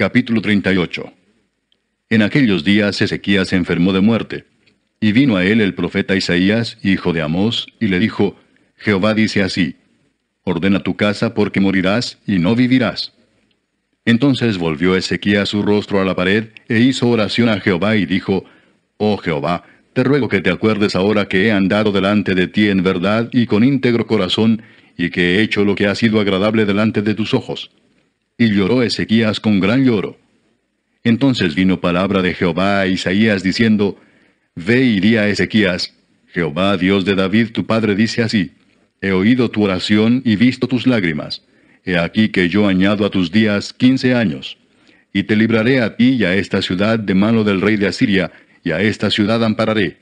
Capítulo 38 En aquellos días Ezequías se enfermó de muerte, y vino a él el profeta Isaías, hijo de Amós, y le dijo, Jehová dice así, Ordena tu casa porque morirás y no vivirás. Entonces volvió Ezequías su rostro a la pared, e hizo oración a Jehová y dijo, Oh Jehová, te ruego que te acuerdes ahora que he andado delante de ti en verdad y con íntegro corazón, y que he hecho lo que ha sido agradable delante de tus ojos y lloró Ezequías con gran lloro. Entonces vino palabra de Jehová a Isaías diciendo, Ve y di a Ezequías, Jehová Dios de David tu padre dice así, He oído tu oración y visto tus lágrimas. He aquí que yo añado a tus días quince años. Y te libraré a ti y a esta ciudad de mano del rey de Asiria, y a esta ciudad ampararé.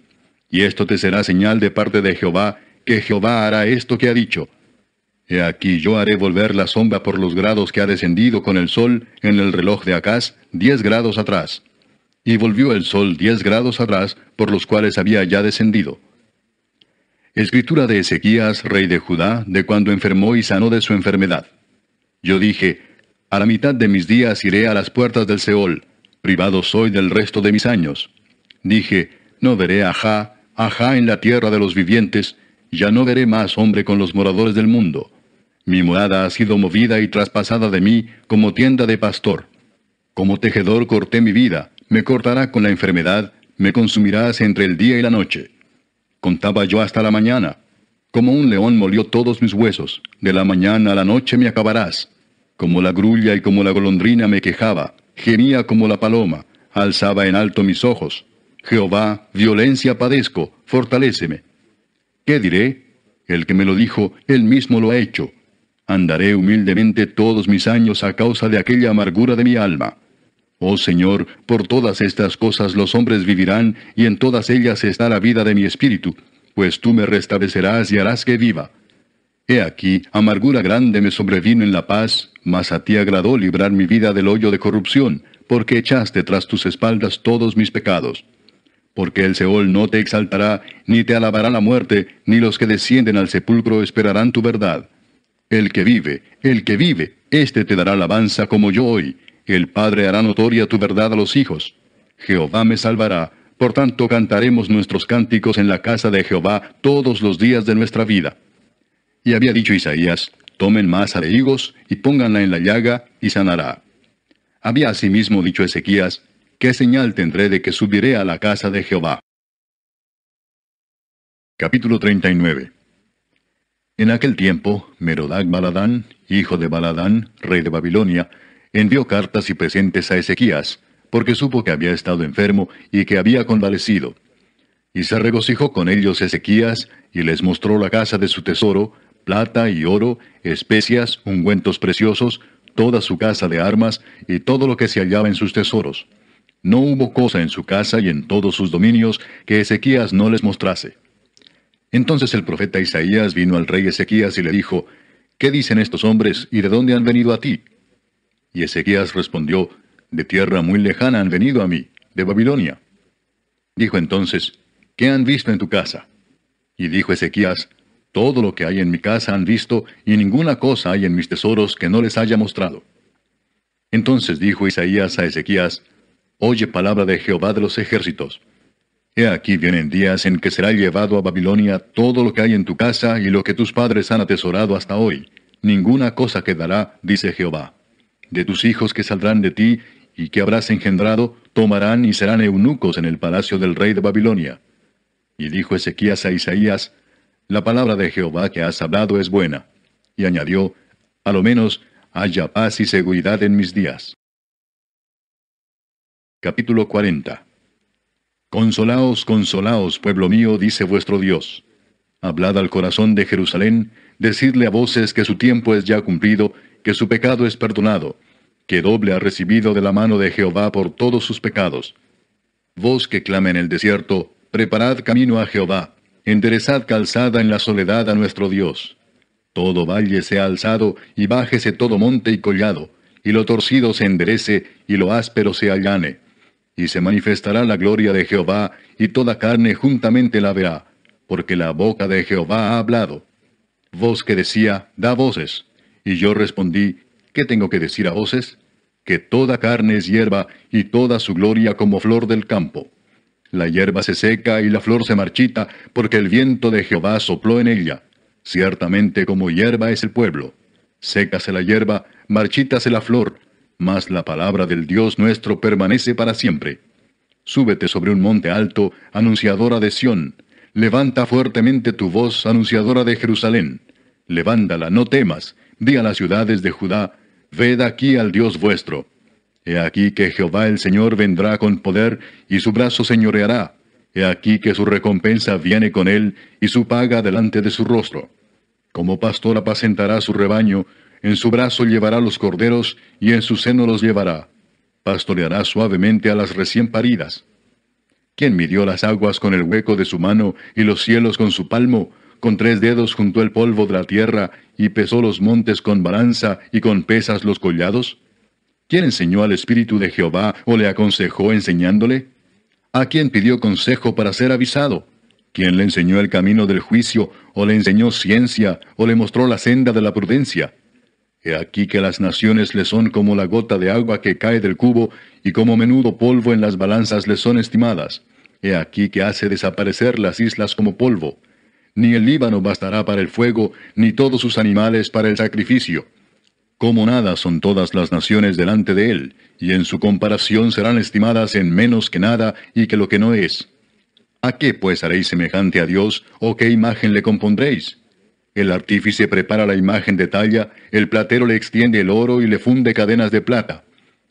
Y esto te será señal de parte de Jehová, que Jehová hará esto que ha dicho, He aquí yo haré volver la sombra por los grados que ha descendido con el sol en el reloj de Acaz, diez grados atrás. Y volvió el sol diez grados atrás por los cuales había ya descendido. Escritura de Ezequías, rey de Judá, de cuando enfermó y sanó de su enfermedad. Yo dije, a la mitad de mis días iré a las puertas del Seol, privado soy del resto de mis años. Dije, no veré a ajá en la tierra de los vivientes, ya no veré más hombre con los moradores del mundo mi morada ha sido movida y traspasada de mí como tienda de pastor. Como tejedor corté mi vida, me cortará con la enfermedad, me consumirás entre el día y la noche. Contaba yo hasta la mañana. Como un león molió todos mis huesos, de la mañana a la noche me acabarás. Como la grulla y como la golondrina me quejaba, gemía como la paloma, alzaba en alto mis ojos. Jehová, violencia padezco, fortaléceme. ¿Qué diré? El que me lo dijo, él mismo lo ha hecho. Andaré humildemente todos mis años a causa de aquella amargura de mi alma. Oh Señor, por todas estas cosas los hombres vivirán, y en todas ellas está la vida de mi espíritu, pues tú me restablecerás y harás que viva. He aquí, amargura grande me sobrevino en la paz, mas a ti agradó librar mi vida del hoyo de corrupción, porque echaste tras tus espaldas todos mis pecados. Porque el Seol no te exaltará, ni te alabará la muerte, ni los que descienden al sepulcro esperarán tu verdad. El que vive, el que vive, éste te dará alabanza como yo hoy. El Padre hará notoria tu verdad a los hijos. Jehová me salvará, por tanto cantaremos nuestros cánticos en la casa de Jehová todos los días de nuestra vida. Y había dicho Isaías, tomen masa de higos y pónganla en la llaga y sanará. Había asimismo dicho Ezequías, ¿qué señal tendré de que subiré a la casa de Jehová? Capítulo 39 en aquel tiempo, Merodac Baladán, hijo de Baladán, rey de Babilonia, envió cartas y presentes a Ezequías, porque supo que había estado enfermo y que había convalecido. Y se regocijó con ellos Ezequías, y les mostró la casa de su tesoro, plata y oro, especias, ungüentos preciosos, toda su casa de armas, y todo lo que se hallaba en sus tesoros. No hubo cosa en su casa y en todos sus dominios que Ezequías no les mostrase. Entonces el profeta Isaías vino al rey Ezequías y le dijo, ¿Qué dicen estos hombres y de dónde han venido a ti? Y Ezequías respondió, De tierra muy lejana han venido a mí, de Babilonia. Dijo entonces, ¿Qué han visto en tu casa? Y dijo Ezequías, Todo lo que hay en mi casa han visto, y ninguna cosa hay en mis tesoros que no les haya mostrado. Entonces dijo Isaías a Ezequías, Oye palabra de Jehová de los ejércitos He aquí vienen días en que será llevado a Babilonia todo lo que hay en tu casa y lo que tus padres han atesorado hasta hoy. Ninguna cosa quedará, dice Jehová. De tus hijos que saldrán de ti y que habrás engendrado, tomarán y serán eunucos en el palacio del rey de Babilonia. Y dijo Ezequías a Isaías, La palabra de Jehová que has hablado es buena. Y añadió, A lo menos haya paz y seguridad en mis días. Capítulo 40 Consolaos, consolaos, pueblo mío, dice vuestro Dios. Hablad al corazón de Jerusalén, decidle a voces que su tiempo es ya cumplido, que su pecado es perdonado, que doble ha recibido de la mano de Jehová por todos sus pecados. Vos que clame en el desierto, preparad camino a Jehová, enderezad calzada en la soledad a nuestro Dios. Todo valle sea alzado, y bájese todo monte y collado, y lo torcido se enderece, y lo áspero se allane y se manifestará la gloria de Jehová, y toda carne juntamente la verá, porque la boca de Jehová ha hablado. Vos que decía, da voces. Y yo respondí, ¿qué tengo que decir a voces? Que toda carne es hierba, y toda su gloria como flor del campo. La hierba se seca y la flor se marchita, porque el viento de Jehová sopló en ella. Ciertamente como hierba es el pueblo. Sécase la hierba, marchítase la flor, mas la palabra del Dios nuestro permanece para siempre. Súbete sobre un monte alto, anunciadora de Sión. Levanta fuertemente tu voz, anunciadora de Jerusalén. Levántala, no temas. Di a las ciudades de Judá, ved aquí al Dios vuestro. He aquí que Jehová el Señor vendrá con poder, y su brazo señoreará. He aquí que su recompensa viene con él, y su paga delante de su rostro. Como pastor apacentará su rebaño, en su brazo llevará los corderos y en su seno los llevará. Pastoreará suavemente a las recién paridas. ¿Quién midió las aguas con el hueco de su mano y los cielos con su palmo? Con tres dedos juntó el polvo de la tierra y pesó los montes con balanza y con pesas los collados? ¿Quién enseñó al Espíritu de Jehová o le aconsejó enseñándole? ¿A quién pidió consejo para ser avisado? ¿Quién le enseñó el camino del juicio o le enseñó ciencia o le mostró la senda de la prudencia? He aquí que las naciones le son como la gota de agua que cae del cubo, y como menudo polvo en las balanzas le son estimadas. He aquí que hace desaparecer las islas como polvo. Ni el Líbano bastará para el fuego, ni todos sus animales para el sacrificio. Como nada son todas las naciones delante de él, y en su comparación serán estimadas en menos que nada y que lo que no es. ¿A qué pues haréis semejante a Dios, o qué imagen le compondréis? El artífice prepara la imagen de talla, el platero le extiende el oro y le funde cadenas de plata.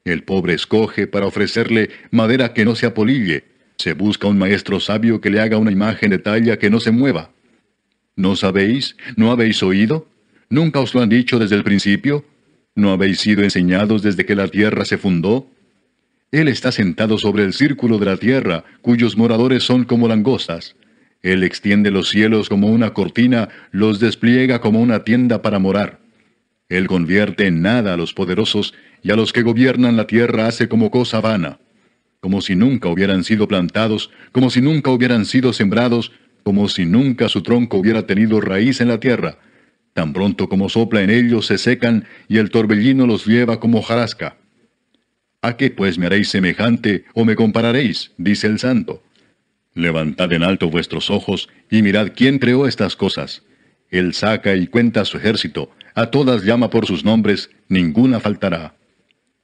El pobre escoge para ofrecerle madera que no se apolille. Se busca un maestro sabio que le haga una imagen de talla que no se mueva. ¿No sabéis? ¿No habéis oído? ¿Nunca os lo han dicho desde el principio? ¿No habéis sido enseñados desde que la tierra se fundó? Él está sentado sobre el círculo de la tierra, cuyos moradores son como langostas. Él extiende los cielos como una cortina, los despliega como una tienda para morar. Él convierte en nada a los poderosos y a los que gobiernan la tierra hace como cosa vana. Como si nunca hubieran sido plantados, como si nunca hubieran sido sembrados, como si nunca su tronco hubiera tenido raíz en la tierra. Tan pronto como sopla en ellos se secan y el torbellino los lleva como jarasca. ¿A qué pues me haréis semejante o me compararéis? dice el santo. Levantad en alto vuestros ojos y mirad quién creó estas cosas. Él saca y cuenta su ejército, a todas llama por sus nombres, ninguna faltará.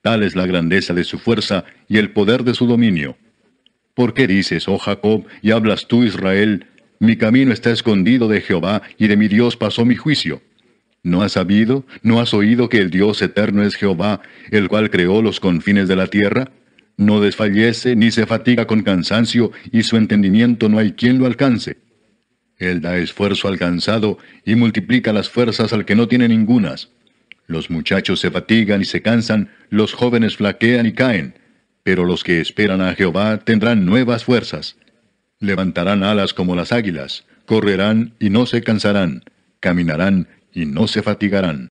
Tal es la grandeza de su fuerza y el poder de su dominio. ¿Por qué dices, oh Jacob, y hablas tú, Israel, mi camino está escondido de Jehová, y de mi Dios pasó mi juicio? ¿No has sabido, no has oído que el Dios eterno es Jehová, el cual creó los confines de la tierra? No desfallece ni se fatiga con cansancio, y su entendimiento no hay quien lo alcance. Él da esfuerzo alcanzado y multiplica las fuerzas al que no tiene ningunas. Los muchachos se fatigan y se cansan, los jóvenes flaquean y caen, pero los que esperan a Jehová tendrán nuevas fuerzas. Levantarán alas como las águilas, correrán y no se cansarán, caminarán y no se fatigarán.